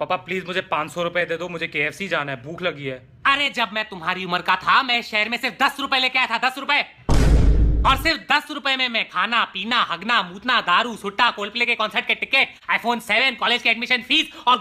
पापा प्लीज मुझे पाँच सौ रूपए दे दो मुझे के जाना है भूख लगी है अरे जब मैं तुम्हारी उम्र का था मैं शहर में सिर्फ दस रूपए लेके आया था दस रूपए और सिर्फ दस रुपए में मैं खाना पीना हगना मूतना दारू सुट्टा कोलप्ले के कॉन्सर्ट के टिकट आईफोन सेवन कॉलेज के एडमिशन फीस और